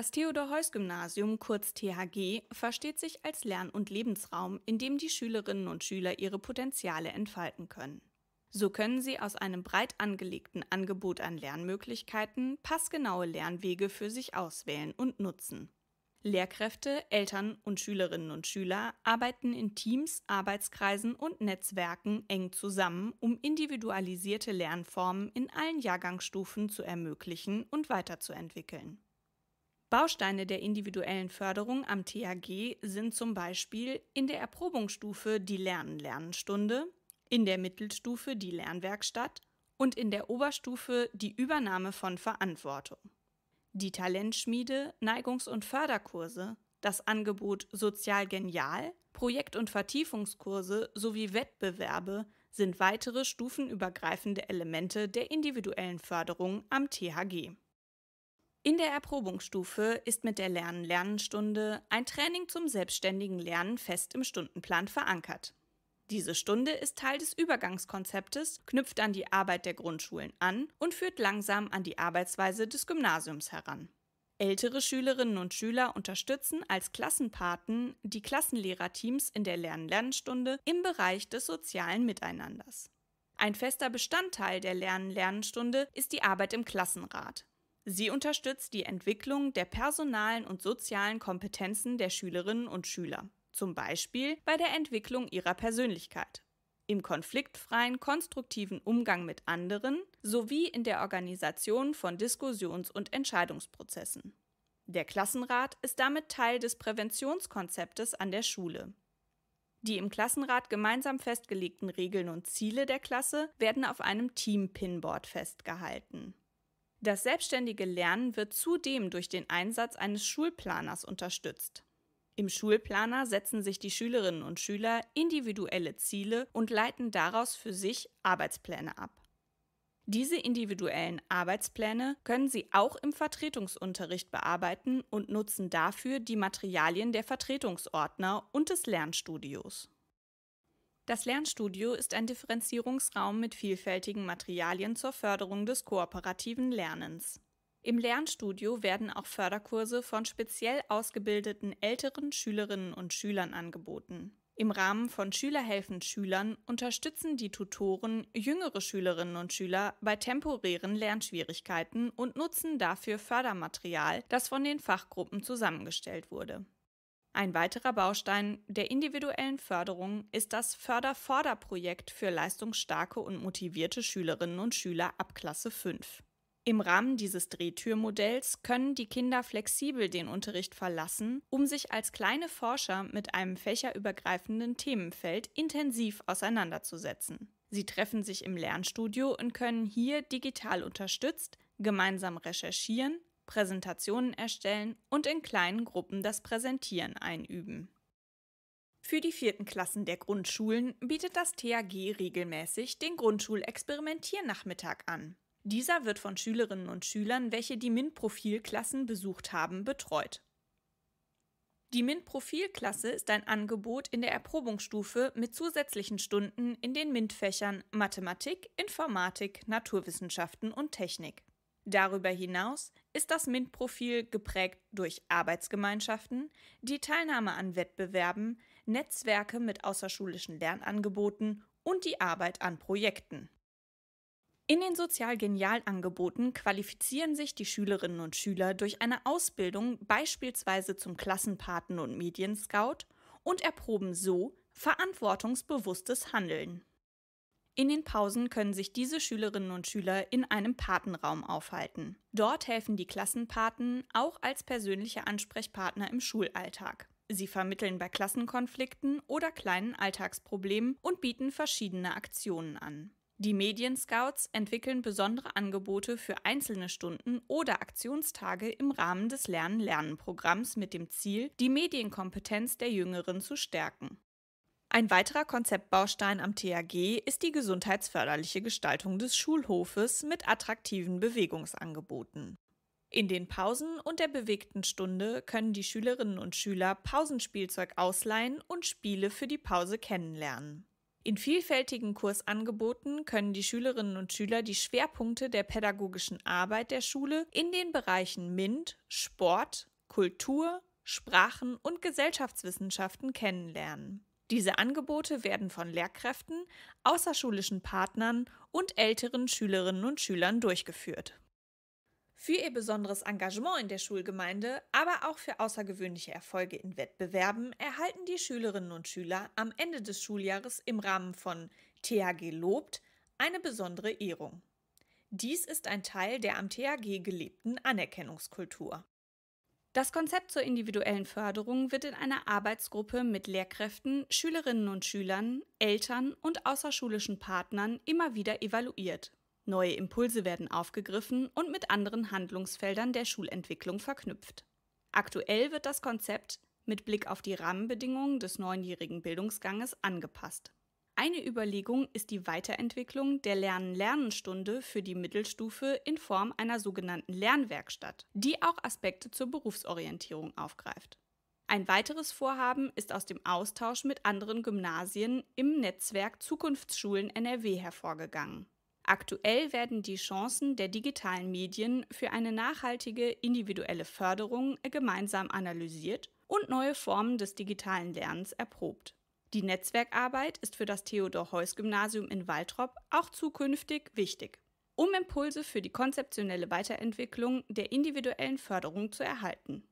Das Theodor-Heuss-Gymnasium, kurz THG, versteht sich als Lern- und Lebensraum, in dem die Schülerinnen und Schüler ihre Potenziale entfalten können. So können sie aus einem breit angelegten Angebot an Lernmöglichkeiten passgenaue Lernwege für sich auswählen und nutzen. Lehrkräfte, Eltern und Schülerinnen und Schüler arbeiten in Teams, Arbeitskreisen und Netzwerken eng zusammen, um individualisierte Lernformen in allen Jahrgangsstufen zu ermöglichen und weiterzuentwickeln. Bausteine der individuellen Förderung am THG sind zum Beispiel in der Erprobungsstufe die lernen lernen in der Mittelstufe die Lernwerkstatt und in der Oberstufe die Übernahme von Verantwortung. Die Talentschmiede, Neigungs- und Förderkurse, das Angebot Sozial Genial, Projekt- und Vertiefungskurse sowie Wettbewerbe sind weitere stufenübergreifende Elemente der individuellen Förderung am THG. In der Erprobungsstufe ist mit der lernen lernen stunde ein Training zum selbstständigen Lernen fest im Stundenplan verankert. Diese Stunde ist Teil des Übergangskonzeptes, knüpft an die Arbeit der Grundschulen an und führt langsam an die Arbeitsweise des Gymnasiums heran. Ältere Schülerinnen und Schüler unterstützen als Klassenpaten die Klassenlehrerteams in der lernen lernen stunde im Bereich des sozialen Miteinanders. Ein fester Bestandteil der lernen lernen stunde ist die Arbeit im Klassenrat, Sie unterstützt die Entwicklung der personalen und sozialen Kompetenzen der Schülerinnen und Schüler, zum Beispiel bei der Entwicklung ihrer Persönlichkeit, im konfliktfreien, konstruktiven Umgang mit anderen sowie in der Organisation von Diskussions- und Entscheidungsprozessen. Der Klassenrat ist damit Teil des Präventionskonzeptes an der Schule. Die im Klassenrat gemeinsam festgelegten Regeln und Ziele der Klasse werden auf einem Team-Pinboard festgehalten. Das selbstständige Lernen wird zudem durch den Einsatz eines Schulplaners unterstützt. Im Schulplaner setzen sich die Schülerinnen und Schüler individuelle Ziele und leiten daraus für sich Arbeitspläne ab. Diese individuellen Arbeitspläne können Sie auch im Vertretungsunterricht bearbeiten und nutzen dafür die Materialien der Vertretungsordner und des Lernstudios. Das Lernstudio ist ein Differenzierungsraum mit vielfältigen Materialien zur Förderung des kooperativen Lernens. Im Lernstudio werden auch Förderkurse von speziell ausgebildeten älteren Schülerinnen und Schülern angeboten. Im Rahmen von Schülerhelfen Schülern unterstützen die Tutoren jüngere Schülerinnen und Schüler bei temporären Lernschwierigkeiten und nutzen dafür Fördermaterial, das von den Fachgruppen zusammengestellt wurde. Ein weiterer Baustein der individuellen Förderung ist das Förder-Forder-Projekt für leistungsstarke und motivierte Schülerinnen und Schüler ab Klasse 5. Im Rahmen dieses Drehtürmodells können die Kinder flexibel den Unterricht verlassen, um sich als kleine Forscher mit einem fächerübergreifenden Themenfeld intensiv auseinanderzusetzen. Sie treffen sich im Lernstudio und können hier digital unterstützt gemeinsam recherchieren, Präsentationen erstellen und in kleinen Gruppen das Präsentieren einüben. Für die vierten Klassen der Grundschulen bietet das THG regelmäßig den Grundschulexperimentiernachmittag an. Dieser wird von Schülerinnen und Schülern, welche die MINT-Profilklassen besucht haben, betreut. Die MINT-Profilklasse ist ein Angebot in der Erprobungsstufe mit zusätzlichen Stunden in den MINT-Fächern Mathematik, Informatik, Naturwissenschaften und Technik. Darüber hinaus ist das MINT-Profil geprägt durch Arbeitsgemeinschaften, die Teilnahme an Wettbewerben, Netzwerke mit außerschulischen Lernangeboten und die Arbeit an Projekten. In den Sozialgenialangeboten qualifizieren sich die Schülerinnen und Schüler durch eine Ausbildung beispielsweise zum Klassenpaten und Medienscout und erproben so verantwortungsbewusstes Handeln. In den Pausen können sich diese Schülerinnen und Schüler in einem Patenraum aufhalten. Dort helfen die Klassenpaten auch als persönliche Ansprechpartner im Schulalltag. Sie vermitteln bei Klassenkonflikten oder kleinen Alltagsproblemen und bieten verschiedene Aktionen an. Die Medien-Scouts entwickeln besondere Angebote für einzelne Stunden oder Aktionstage im Rahmen des Lernen-Lernen-Programms mit dem Ziel, die Medienkompetenz der Jüngeren zu stärken. Ein weiterer Konzeptbaustein am THG ist die gesundheitsförderliche Gestaltung des Schulhofes mit attraktiven Bewegungsangeboten. In den Pausen und der bewegten Stunde können die Schülerinnen und Schüler Pausenspielzeug ausleihen und Spiele für die Pause kennenlernen. In vielfältigen Kursangeboten können die Schülerinnen und Schüler die Schwerpunkte der pädagogischen Arbeit der Schule in den Bereichen MINT, Sport, Kultur, Sprachen und Gesellschaftswissenschaften kennenlernen. Diese Angebote werden von Lehrkräften, außerschulischen Partnern und älteren Schülerinnen und Schülern durchgeführt. Für ihr besonderes Engagement in der Schulgemeinde, aber auch für außergewöhnliche Erfolge in Wettbewerben erhalten die Schülerinnen und Schüler am Ende des Schuljahres im Rahmen von THG Lobt eine besondere Ehrung. Dies ist ein Teil der am THG gelebten Anerkennungskultur. Das Konzept zur individuellen Förderung wird in einer Arbeitsgruppe mit Lehrkräften, Schülerinnen und Schülern, Eltern und außerschulischen Partnern immer wieder evaluiert. Neue Impulse werden aufgegriffen und mit anderen Handlungsfeldern der Schulentwicklung verknüpft. Aktuell wird das Konzept mit Blick auf die Rahmenbedingungen des neunjährigen Bildungsganges angepasst. Eine Überlegung ist die Weiterentwicklung der Lernen-Lernen-Stunde für die Mittelstufe in Form einer sogenannten Lernwerkstatt, die auch Aspekte zur Berufsorientierung aufgreift. Ein weiteres Vorhaben ist aus dem Austausch mit anderen Gymnasien im Netzwerk Zukunftsschulen NRW hervorgegangen. Aktuell werden die Chancen der digitalen Medien für eine nachhaltige individuelle Förderung gemeinsam analysiert und neue Formen des digitalen Lernens erprobt. Die Netzwerkarbeit ist für das Theodor-Heuss-Gymnasium in Waltrop auch zukünftig wichtig, um Impulse für die konzeptionelle Weiterentwicklung der individuellen Förderung zu erhalten.